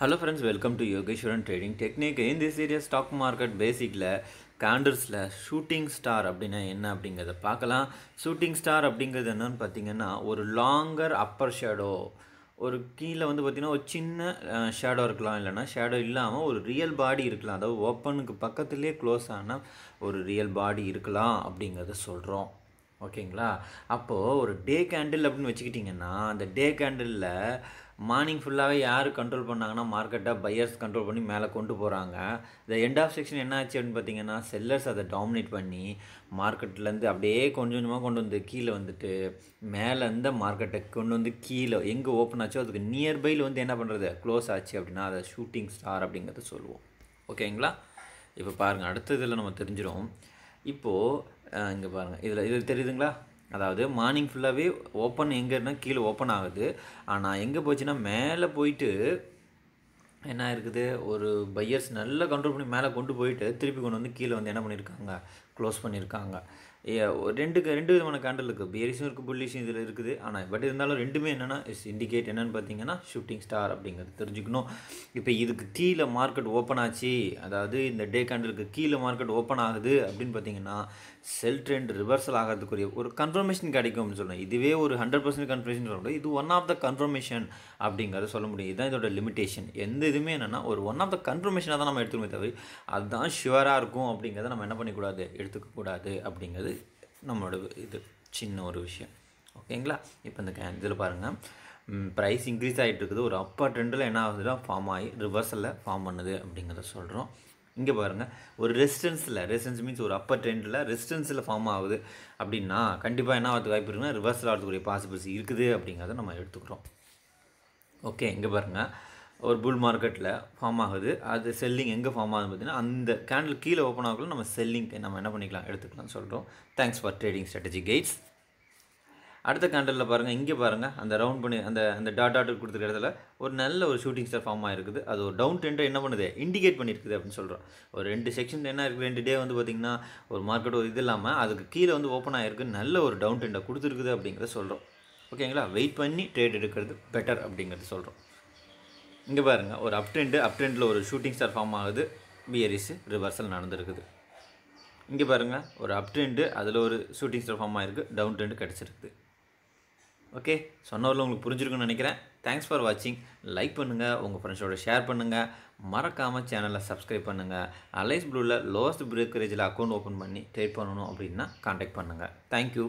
hello friends welcome to Yogeswaran trading technique இந்த series stock market பேசிக்கில் கேண்டர்ஸில் ஷூட்டிங் ஸ்டார் அப்படின்னா என்ன அப்படிங்கிறத பார்க்கலாம் ஷூட்டிங் ஸ்டார் அப்படிங்கிறது என்னன்னு பார்த்தீங்கன்னா ஒரு லாங்கர் அப்பர் ஷேடோ ஒரு கீழே வந்து பார்த்திங்கன்னா ஒரு சின்ன ஷேடோ இருக்கலாம் இல்லைனா ஷேடோ இல்லாமல் ஒரு ரியல் பாடி இருக்கலாம் அதாவது ஓப்பனுக்கு பக்கத்துலேயே க்ளோஸ் ஆனால் ஒரு ரியல் பாடி இருக்கலாம் அப்படிங்கிறத சொல்கிறோம் ஓகேங்களா அப்போது ஒரு டே கேண்டில் அப்படின்னு வச்சுக்கிட்டிங்கன்னா அந்த டே கேண்டிலில் மார்னிங் ஃபுல்லாகவே யார் கண்ட்ரோல் பண்ணாங்கன்னா மார்க்கெட்டாக பையர்ஸ் கண்ட்ரோல் பண்ணி மேலே கொண்டு போகிறாங்க இந்த எண்ட் ஆஃப் செக்ஷன் என்ன ஆச்சு அப்படின்னு பார்த்தீங்கன்னா செல்லர்ஸ் அதை டாமினேட் பண்ணி மார்க்கெட்லேருந்து அப்படியே கொஞ்சம் கொஞ்சமாக கொண்டு வந்து கீழே வந்துட்டு மேலே இருந்த மார்க்கெட்டை கொண்டு வந்து கீழே எங்கே ஓப்பன் ஆச்சோ அதுக்கு நியர்பையில் வந்து என்ன பண்ணுறது க்ளோஸ் ஆச்சு அப்படின்னா அதை ஷூட்டிங் ஸ்டார் அப்படிங்கிறத சொல்லுவோம் ஓகேங்களா இப்போ பாருங்கள் அடுத்த இதில் நம்ம தெரிஞ்சிடும் இப்போது இங்கே பாருங்கள் இதில் இது தெரியுதுங்களா அதாவது மார்னிங் ஃபுல்லாகவே ஓப்பன் எங்கே இருந்தால் கீழே ஓப்பன் ஆகுது ஆனால் எங்கே போச்சுன்னா மேலே போயிட்டு என்ன இருக்குது ஒரு பையர்ஸ் நல்லா கண்ட்ரோல் பண்ணி மேலே கொண்டு போயிட்டு திருப்பி கொண்டு வந்து கீழே வந்து என்ன பண்ணியிருக்காங்க க்ளோஸ் பண்ணியிருக்காங்க ரெண்டு ரெண்டு விதமான கேண்டல் இருக்குது பேரிஸும் இருக்குது புல்லிஷும் இதில் இருக்குது ஆனால் பட் இருந்தாலும் ரெண்டுமே என்னென்னா இஸ் இண்டிகேட் என்னென்னு பார்த்தீங்கன்னா ஷூட்டிங் ஸ்டார் அப்படிங்கிறது தெரிஞ்சுக்கணும் இப்போ இதுக்கு கீழே மார்க்கெட் ஓப்பன் ஆச்சு அதாவது இந்த டே கேண்டலுக்கு கீழே மார்க்கெட் ஓப்பன் ஆகுது அப்படின்னு பார்த்தீங்கன்னா செல் ட்ரெண்ட் ரிவர்சல் ஆகிறதுக்குரிய ஒரு கன்ஃபர்மேஷன் கிடைக்கும் அப்படின்னு இதுவே ஒரு ஹண்ட்ரட் பர்சன்ட் கன்ஃபர்மேஷன் சொல்ல இது ஒன் ஆஃப் த கன்ஃபர்மேஷன் அப்படிங்கிறத சொல்ல முடியும் இதுதான் இதோட லிமிடேஷன் எந்த இதுவுமே என்னென்னா ஒரு ஒன் ஆஃப் த கன்ஃபர்மேஷனாக தான் நம்ம எடுத்துக்கணுமே தவிர அதுதான் ஷுவராக இருக்கும் அப்படிங்கிறத நம்ம என்ன பண்ணிக்கூடாது எடுத்துக்கக்கூடாது அப்படிங்கிறது நம்மளோட இது சின்ன ஒரு விஷயம் ஓகேங்களா இப்போ இந்த இதில் பாருங்கள் ப்ரைஸ் இன்க்ரீஸ் ஆகிட்டு இருக்குது ஒரு அப்பர் ட்ரெண்டில் என்ன ஆகுதுன்னா ஃபார்ம் ஆகி ரிவர்ஸில் ஃபார்ம் பண்ணுது அப்படிங்கிறத சொல்கிறோம் இங்கே பாருங்கள் ஒரு ரெசிஸ்டன்ஸில் ரெசிஸ்டன்ஸ் மீன்ஸ் ஒரு அப்பர் ட்ரெண்டில் ரெசிஸ்டன்ஸில் ஃபார்ம் ஆகுது அப்படின்னா கண்டிப்பாக என்ன ஆகிறதுக்கு வாய்ப்பு இருக்குன்னா ரிவர்ஸில் ஆகிறதுக்குரிய பாசிபிலிட்டி இருக்குது அப்படிங்கிறத நம்ம எடுத்துக்கிறோம் ஓகே இங்கே பாருங்கள் ஒரு புல் மார்க்கெட்டில் ஃபார்ம் ஆகுது அது செல்லிங் எங்கே ஃபார்ம் ஆகுதுன்னு பார்த்தீங்கன்னா அந்த கேண்டில் கீழே ஓப்பன் ஆகலாம் நம்ம செல்லிங் நம்ம என்ன பண்ணிக்கலாம் எடுத்துக்கலாம்னு சொல்கிறோம் thanks for trading strategy guides அடுத்த கேண்டலில் பாருங்கள் இங்கே பாருங்கள் அந்த ரவுண்ட் பண்ணி அந்த அந்த டாட் டாட் கொடுத்துருக்க இடத்துல ஒரு நல்ல ஒரு ஷூட்டிங் ஸ்டார் ஃபார்ம் ஆகிருக்குது அது ஒரு டவுன் ட்ரெண்டை என்ன பண்ணுது இண்டிகேட் பண்ணியிருக்குது அப்படின்னு சொல்கிறோம் ஒரு ரெண்டு செக்ஷன் என்ன இருக்குது ரெண்டு டே வந்து பார்த்திங்கன்னா ஒரு மார்க்கெட் ஒரு இது இல்லாமல் அதுக்கு கீழே வந்து ஓப்பன் ஆகிருக்கு நல்ல ஒரு டவுன் ட்ரெண்டை கொடுத்துருக்குது அப்படிங்கிறத சொல்கிறோம் ஓகேங்களா வெயிட் பண்ணி ட்ரேட் எடுக்கிறது பெட்டர் அப்படிங்கிறது சொல்கிறோம் இங்கே பாருங்கள் ஒரு அப்ட்ரெண்டு அப்ட்ரெண்டில் ஒரு ஷூட்டிங் ஸ்டார் ஃபார்ம் ஆகுது பியரிஸு ரிவர்சல் நடந்திருக்குது இங்கே பாருங்கள் ஒரு அப்ட்ரெண்டு அதில் ஒரு ஷூட்டிங் ஸ்டார் ஃபார்ம் ஆகிருக்கு டவுன் ட்ரெண்டு கிடச்சிருக்குது ஓகே சொன்னவரில் உங்களுக்கு புரிஞ்சிருக்குன்னு நினைக்கிறேன் தேங்க்ஸ் ஃபார் வாட்சிங் லைக் பண்ணுங்கள் உங்கள் ஃப்ரெண்ட்ஸோட ஷேர் பண்ணுங்கள் மறக்காமல் சேனலை சப்ஸ்கிரைப் பண்ணுங்கள் அலைஸ் ப்ளூவில் லோவஸ்ட் ப்ரோக்கரேஜில் அக்கௌண்ட் ஓப்பன் பண்ணி ட்ரேட் பண்ணணும் அப்படின்னா காண்டாக்ட் பண்ணுங்கள் தேங்க்யூ